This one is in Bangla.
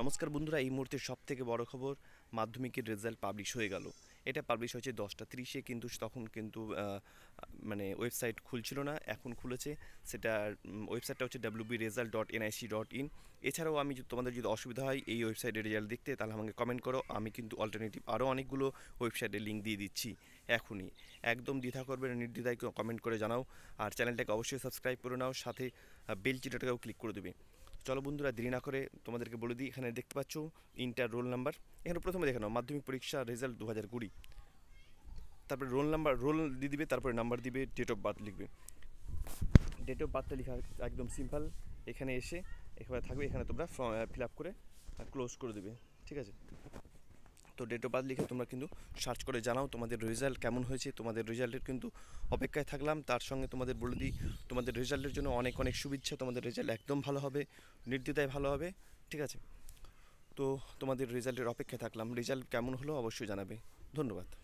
নমস্কার বন্ধুরা এই মুহূর্তে সব থেকে বড় খবর মাধ্যমিকের রেজাল্ট পাবলিশ হয়ে গেল এটা পাবলিশ হয়েছে দশটা তিরিশে কিন্তু তখন কিন্তু মানে ওয়েবসাইট খুলছিল না এখন খুলেছে সেটা ওয়েবসাইটটা হচ্ছে WB result dot NIC dot in এছাড়াও আমি তোমাদের যদি অসুবিধা হয় এই ওয়েবসাইটের রেজাল্ট দেখতে তাহলে আমাকে কমেন্ট করো আমি কিন্তু অল্টারনেটিভ আরও অনেকগুলো ওয়েবসাইটের লিঙ্ক দিয়ে দিচ্ছি এখনই একদম দ্বিধা করবে নির্দ্বিধায় কমেন্ট করে জানাও আর চ্যানেলটাকে অবশ্যই সাবস্ক্রাইব করে নাও সাথে বেল চিটাটাকেও ক্লিক করে দেবে চলো বন্ধুরা দেরি না করে তোমাদেরকে বলে দিই এখানে দেখতে পাচ্ছ ইন্টার রোল নাম্বার এখানে প্রথমে দেখে নাও মাধ্যমিক পরীক্ষা রেজাল্ট দু হাজার কুড়ি তারপরে রোল নাম্বার রোল দিয়ে দিবে তারপরে নাম্বার দিবে ডেট অফ বার্থ লিখবে ডেট অফ বার্থটা লেখা একদম সিম্পল এখানে এসে এখানে থাকবে এখানে তোমরা ফর্ম ফিল আপ করে ক্লোজ করে দেবে ঠিক আছে তো ডেট অফ বার্থ লিখে তোমরা কিন্তু সার্চ করে জানাও তোমাদের রেজাল্ট কেমন হয়েছে তোমাদের রেজাল্টের কিন্তু অপেক্ষায় থাকলাম তার সঙ্গে তোমাদের বলে দিই তোমাদের রেজাল্টের জন্য অনেক অনেক শুভেচ্ছা তোমাদের রেজাল্ট একদম ভালো হবে নির্দ্বিধায় ভালো হবে ঠিক আছে তো তোমাদের রেজাল্টের অপেক্ষায় থাকলাম রেজাল্ট কেমন হলো অবশ্যই জানাবে ধন্যবাদ